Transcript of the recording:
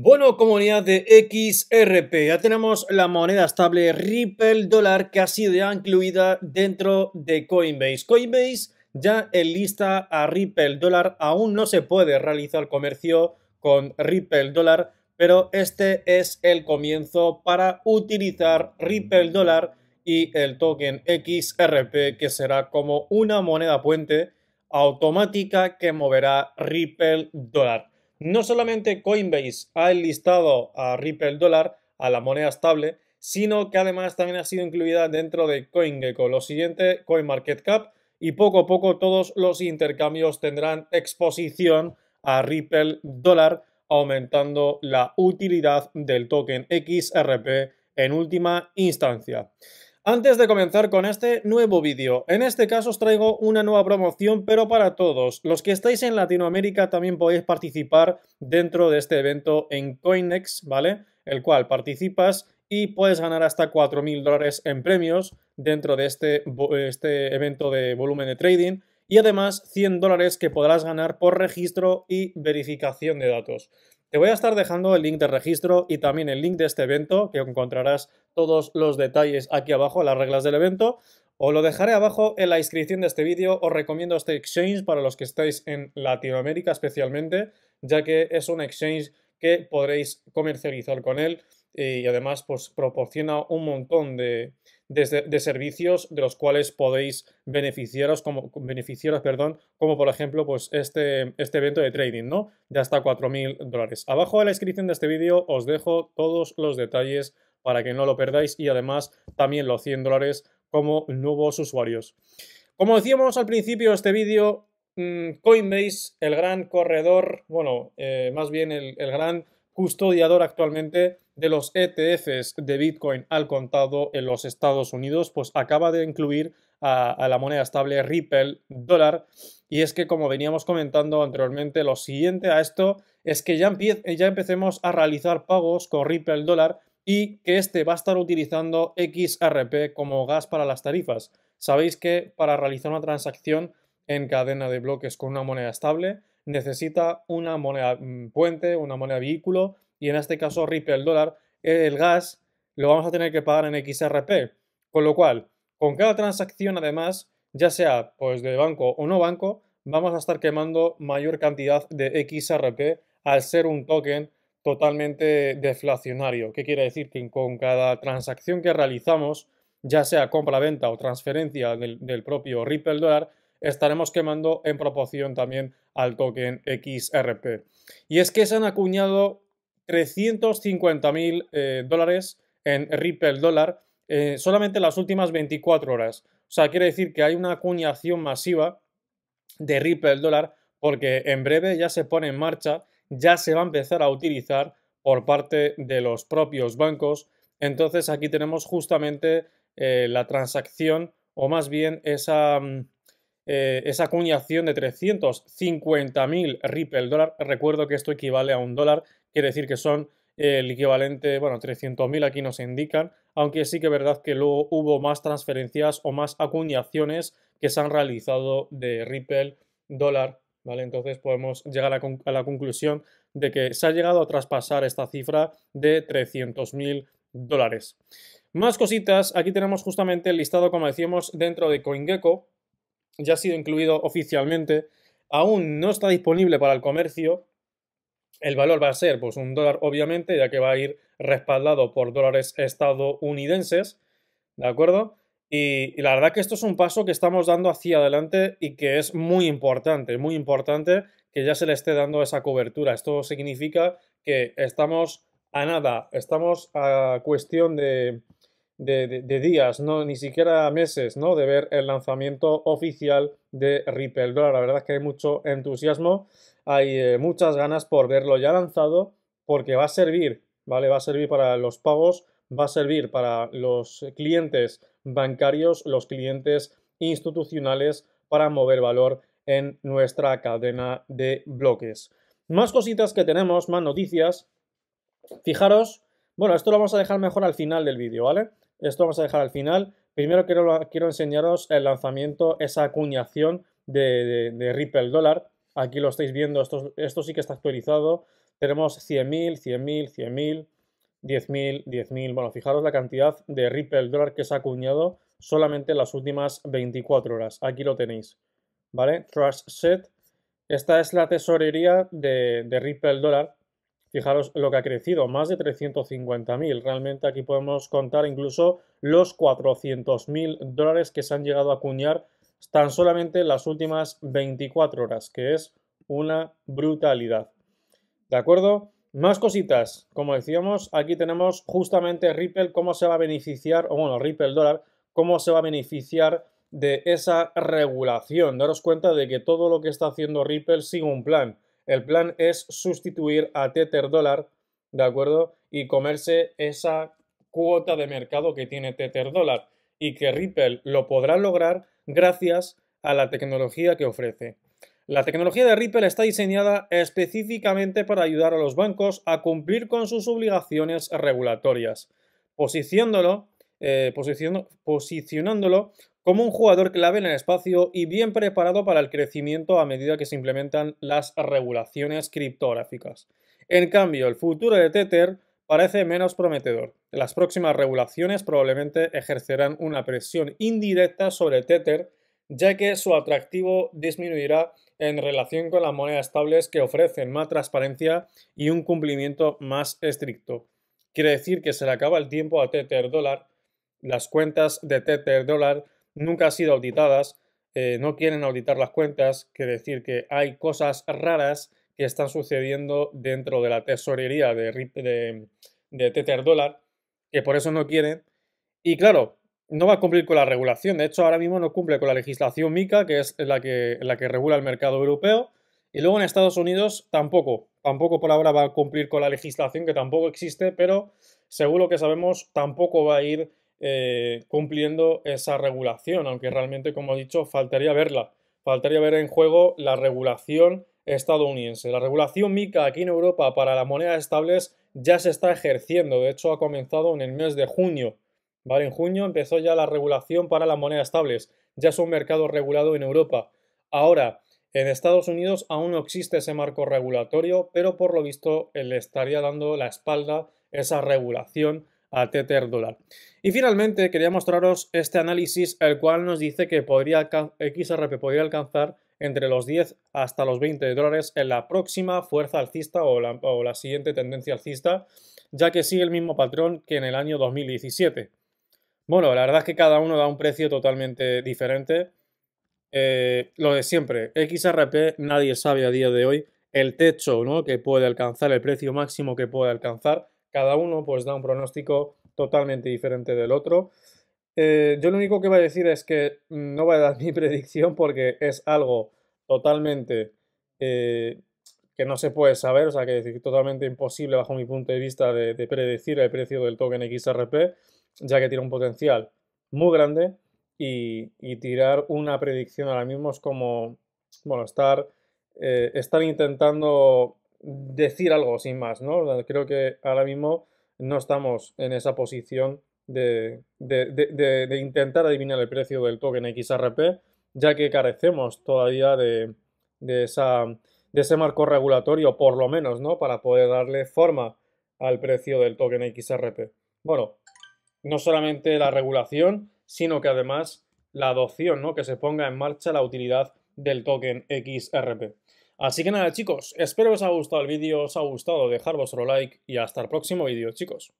Bueno, comunidad de XRP, ya tenemos la moneda estable Ripple dollar que ha sido ya incluida dentro de Coinbase. Coinbase ya lista a Ripple dollar aún no se puede realizar comercio con Ripple dollar pero este es el comienzo para utilizar Ripple dollar y el token XRP que será como una moneda puente automática que moverá Ripple dollar no solamente Coinbase ha enlistado a Ripple Dollar, a la moneda estable, sino que además también ha sido incluida dentro de CoinGecko. Lo siguiente, CoinMarketCap, y poco a poco todos los intercambios tendrán exposición a Ripple Dollar, aumentando la utilidad del token XRP en última instancia. Antes de comenzar con este nuevo vídeo, en este caso os traigo una nueva promoción, pero para todos. Los que estáis en Latinoamérica también podéis participar dentro de este evento en Coinex, ¿vale? El cual participas y puedes ganar hasta 4.000 dólares en premios dentro de este, este evento de volumen de trading y además 100 dólares que podrás ganar por registro y verificación de datos. Te voy a estar dejando el link de registro y también el link de este evento, que encontrarás todos los detalles aquí abajo, las reglas del evento. Os lo dejaré abajo en la inscripción de este vídeo. Os recomiendo este exchange para los que estáis en Latinoamérica especialmente, ya que es un exchange que podréis comercializar con él eh, y además pues, proporciona un montón de, servicios de los cuales podéis beneficiaros, como, perdón, como por ejemplo pues, este, este evento de trading, ¿no? De hasta 4.000 dólares. Abajo en la descripción de este vídeo os dejo todos los detalles para que no lo perdáis y además también los 100 dólares como nuevos usuarios. Como decíamos al principio de este vídeo, mm, Coinbase, el gran corredor, bueno, eh, más bien el, el gran custodiador actualmente de los ETFs de Bitcoin al contado en los Estados Unidos, pues acaba de incluir a, la moneda estable Ripple dólar. Y es que, como veníamos comentando anteriormente, lo siguiente a esto es que ya, ya empecemos a realizar pagos con Ripple dólar y que este va a estar utilizando XRP como gas para las tarifas. Sabéis que para realizar una transacción en cadena de bloques con una moneda estable, necesita una moneda mm, puente, una moneda vehículo, y en este caso Ripple, Dollar dólar, el gas, lo vamos a tener que pagar en XRP. Con lo cual, con cada transacción además, ya sea pues de banco o no banco, vamos a estar quemando mayor cantidad de XRP al ser un token totalmente deflacionario. ¿Qué quiere decir? Que con cada transacción que realizamos, ya sea compra-venta o transferencia del, propio Ripple dólar, estaremos quemando en proporción también al token XRP. Y es que se han acuñado 350 mil eh, dólares en Ripple dólar eh, solamente las últimas 24 horas. O sea, quiere decir que hay una acuñación masiva de Ripple dólar porque en breve ya se pone en marcha, ya se va a empezar a utilizar por parte de los propios bancos. Entonces aquí tenemos justamente eh, la transacción o más bien esa... Mm, eh, esa acuñación de 350.000 Ripple dólar. Recuerdo que esto equivale a un dólar, quiere decir que son eh, el equivalente, bueno, 300.000 aquí nos indican, aunque sí que es verdad que luego hubo más transferencias o más acuñaciones que se han realizado de Ripple dólar, ¿vale? Entonces podemos llegar a, a la conclusión de que se ha llegado a traspasar esta cifra de 300.000 dólares. Más cositas, aquí tenemos justamente el listado, como decíamos, dentro de CoinGecko, ya ha sido incluido oficialmente, aún no está disponible para el comercio. El valor va a ser pues, un dólar, obviamente, ya que va a ir respaldado por dólares estadounidenses, ¿de acuerdo? Y, y, la verdad que esto es un paso que estamos dando hacia adelante y que es muy importante, muy importante que ya se le esté dando esa cobertura. Esto significa que estamos a nada, estamos a cuestión de de, días, no ni siquiera meses, ¿no? De ver el lanzamiento oficial de Ripple La verdad es que hay mucho entusiasmo, hay eh, muchas ganas por verlo ya lanzado, porque va a servir, ¿vale? Va a servir para los pagos, va a servir para los clientes bancarios, los clientes institucionales, para mover valor en nuestra cadena de bloques. Más cositas que tenemos, más noticias. Fijaros, bueno, esto lo vamos a dejar mejor al final del vídeo, ¿vale? Esto vamos a dejar al final. Primero quiero, quiero enseñaros el lanzamiento, esa acuñación de, Ripple Dollar. Aquí lo estáis viendo, esto, esto sí que está actualizado. Tenemos 100.000, 100.000, 100.000, 10.000, 10.000. Bueno, fijaros la cantidad de Ripple Dólar que se ha acuñado solamente en las últimas 24 horas. Aquí lo tenéis. ¿Vale? Trust Set. Esta es la tesorería de, de Ripple Dollar. Fijaros lo que ha crecido, más de 350.000. Realmente aquí podemos contar incluso los 400.000 dólares que se han llegado a acuñar tan solamente las últimas 24 horas, que es una brutalidad. ¿De acuerdo? Más cositas. Como decíamos, aquí tenemos justamente Ripple, cómo se va a beneficiar, o bueno, Ripple dólar, cómo se va a beneficiar de esa regulación. Daros cuenta de que todo lo que está haciendo Ripple sigue un plan. El plan es sustituir a Tether Dollar, ¿de acuerdo? Y comerse esa cuota de mercado que tiene Tether Dollar y que Ripple lo podrá lograr gracias a la tecnología que ofrece. La tecnología de Ripple está diseñada específicamente para ayudar a los bancos a cumplir con sus obligaciones regulatorias, posicionándolo eh, posicionándolo como un jugador clave en el espacio y bien preparado para el crecimiento a medida que se implementan las regulaciones criptográficas. En cambio, el futuro de Tether parece menos prometedor. Las próximas regulaciones probablemente ejercerán una presión indirecta sobre Tether, ya que su atractivo disminuirá en relación con las monedas estables que ofrecen más transparencia y un cumplimiento más estricto. Quiere decir que se le acaba el tiempo a Tether dólar las cuentas de Tether Dollar nunca han sido auditadas, eh, no quieren auditar las cuentas, quiere decir que hay cosas raras que están sucediendo dentro de la tesorería de, de, Tether Dollar, que por eso no quieren. Y claro, no va a cumplir con la regulación. De hecho, ahora mismo no cumple con la legislación MICA, que es la que, la que regula el mercado europeo. Y luego en Estados Unidos tampoco. Tampoco por ahora va a cumplir con la legislación, que tampoco existe, pero seguro lo que sabemos, tampoco va a ir eh, cumpliendo esa regulación, aunque realmente, como he dicho, faltaría verla. Faltaría ver en juego la regulación estadounidense. La regulación MICA aquí en Europa para las monedas estables ya se está ejerciendo, de hecho ha comenzado en el mes de junio. ¿vale? En junio empezó ya la regulación para las monedas estables, ya es un mercado regulado en Europa. Ahora, en Estados Unidos aún no existe ese marco regulatorio, pero por lo visto eh, le estaría dando la espalda esa regulación a Tether dólar. Y finalmente quería mostraros este análisis, el cual nos dice que podría XRP podría alcanzar entre los 10 hasta los 20 dólares en la próxima fuerza alcista o la, o la siguiente tendencia alcista, ya que sigue el mismo patrón que en el año 2017. Bueno, la verdad es que cada uno da un precio totalmente diferente. Eh, lo de siempre, XRP nadie sabe a día de hoy el techo que puede alcanzar, el precio máximo que puede alcanzar, cada uno pues da un pronóstico totalmente diferente del otro. Eh, yo lo único que voy a decir es que mm, no voy a dar mi predicción porque es algo totalmente eh, que no se puede saber, o sea, que es totalmente imposible bajo mi punto de vista de, predecir el precio del token XRP, ya que tiene un potencial muy grande y, tirar una predicción ahora mismo es como, bueno, estar, eh, estar intentando decir algo sin más, ¿no? Creo que ahora mismo no estamos en esa posición de, intentar adivinar el precio del token XRP, ya que carecemos todavía de, de ese marco regulatorio, por lo menos, ¿no? Para poder darle forma al precio del token XRP. Bueno, no solamente la regulación, sino que además la adopción, ¿no? Que se ponga en marcha la utilidad del token XRP. Así que nada chicos, espero que os haya gustado el vídeo, os ha gustado, dejar vuestro like y hasta el próximo vídeo chicos.